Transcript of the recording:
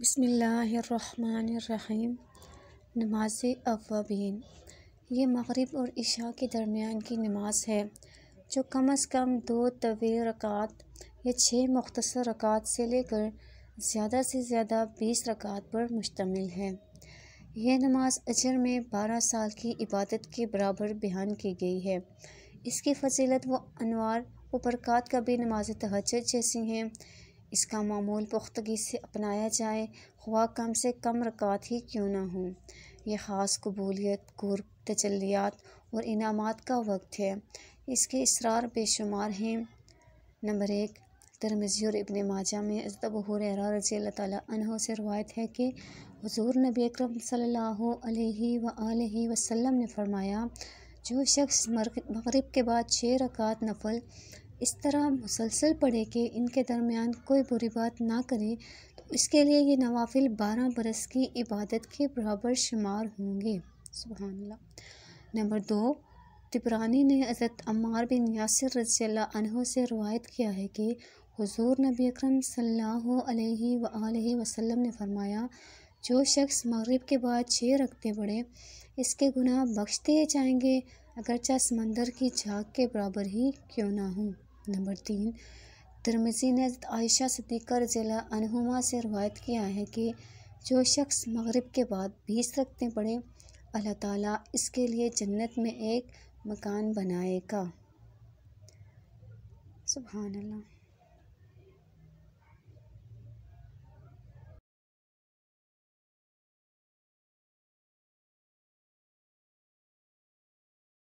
बसमीम नमाज अवाबीन ये मगरब और इशा के दरमियान की नमाज है जो कम अज़ कम दो तवील रकात या छः मख्तसर रकात से लेकर ज़्यादा से ज़्यादा बीस रकात पर मुश्तमिल है यह नमाज अजर में बारह साल की इबादत के बराबर बयान की गई है इसकी फजीलत व अनवार व बरक़ात का भी नमाज तहजद जैसी हैं इसका मामूल पुख्तगी से अपनाया जाए ख्वा कम से कम रकात ही क्यों ना हो यह ख़ास कबूलियत गुर तजलियात और इनामात का वक्त है इसके इसरार बेशुमार हैं नंबर एक तरमजी और इबन माजा में अजतब हुररा रजी से रवायत है कि हजूर नबी अक्रम सल्लल्लाहु ने फरमाया जो शख्स मगरब के बाद छः रकात नफल इस तरह मुसलसल पढ़े कि इनके दरमियान कोई बुरी बात ना करे तो इसके लिए ये नवाफिल बारह बरस की इबादत के बराबर शुमार होंगे सुबह नंबर दो तिबरानी ने हज़रत अम्मार बिन यासर रजील्ला से रवायत किया है कि हुजूर नबी अकरम सल्लल्लाहु अलैहि वसल्लम ने फरमाया जो शख्स मगरिब के बाद छः रखते बढ़े इसके गुनाह बख्श दिए जाएंगे अगरचा समंदर की झाग के बराबर ही क्यों ना हों नंबर तीन तिरमिजी ने आयशा सदीकर जिला अनहुमा से रवायत किया है कि जो शख्स मगरब के बाद बीस रखते पड़े अल्लाह ताला इसके लिए जन्नत में एक मकान बनाएगा अल्लाह